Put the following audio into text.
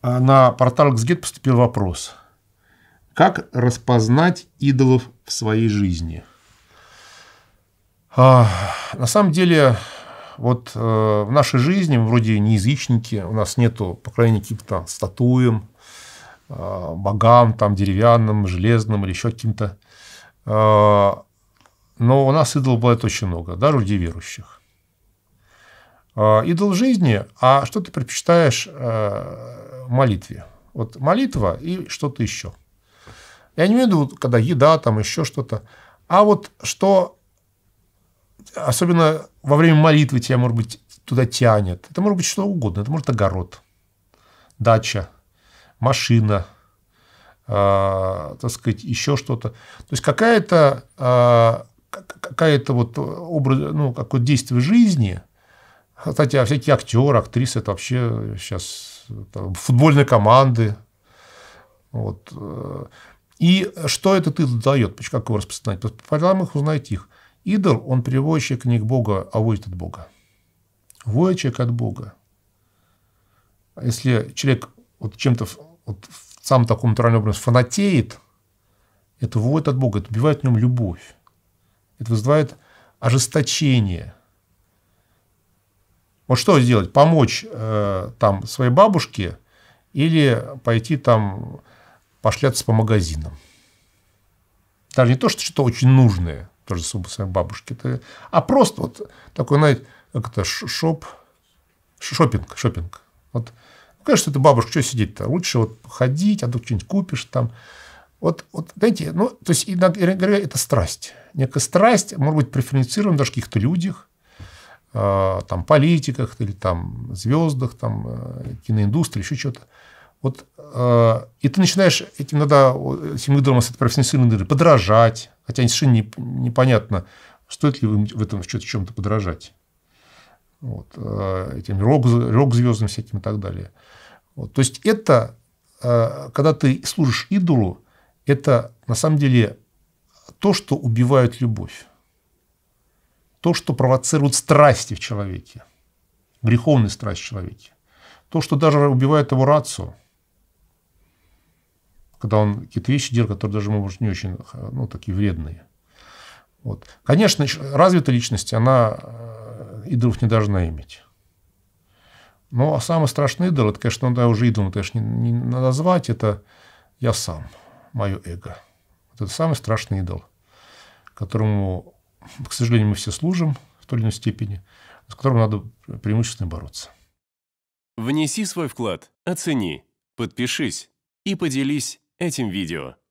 А, на портал XGET поступил вопрос. Как распознать идолов в своей жизни? А, на самом деле, вот э, в нашей жизни, мы вроде не язычники, у нас нету, по крайней мере, каких то статуем а, богам, там, деревянным, железным или еще каким-то. но у нас идолов бывает очень много, даже у верующих. А, идол жизни, а что ты предпочитаешь э, молитве? Вот молитва и что-то еще. Я не имею в виду, когда еда, там еще что-то. А вот что, особенно во время молитвы тебя, может быть, туда тянет. Это может быть что угодно. Это может огород, дача, машина, э, так сказать, еще что-то. То есть какая-то э, какая-то вот э, образ, ну, какое действие жизни, Хотя а всякие актеры, актрисы, это вообще сейчас там, футбольные команды. Вот. Э. И что этот идол дает? Как его распространять? По их узнать их. Идол, он приводчик не к Богу, а водит от Бога. Воечек от Бога. А если человек вот чем-то вот сам таком натуральном образом фанатеет, это выводит от Бога, это убивает в нем любовь. Это вызывает ожесточение – вот что сделать? Помочь э, там своей бабушке или пойти там пошляться по магазинам? Даже не то, что что-то очень нужное, тоже своей бабушке, это, а просто вот такой, знаете, как это, шоп, шопинг, шопинг. Вот, ну, конечно, это бабушка, что сидеть-то? Лучше вот ходить, а то что-нибудь купишь там. Вот, вот, знаете, ну, то есть, иногда это страсть. Некая страсть, может быть, преференцирована даже в каких-то людях, Э, там, политиках, или там, звездах, там, э, киноиндустрии, еще что-то. Вот, э, и ты начинаешь этим иногда синглдромам с этой профессиональной дыры подражать, хотя совершенно не, непонятно, стоит ли в этом в чем-то подражать. Вот, этим рок рок-звездам всяким и так далее. Вот, то есть, это, когда ты служишь идолу, это на самом деле то, что убивает любовь то, что провоцирует страсти в человеке, греховную страсть в человеке, то, что даже убивает его рацию, когда он какие-то вещи делает, которые даже, может, не очень, ну, такие вредные. Вот. Конечно, развитая личность, она э, идолов не должна иметь. Ну, а самый страшный идол, это, конечно, надо уже идолом, конечно, не, не назвать, это я сам, мое эго. Это самый страшный идол, которому к сожалению, мы все служим в той или иной степени, с которым надо преимущественно бороться. Внеси свой вклад, оцени, подпишись и поделись этим видео.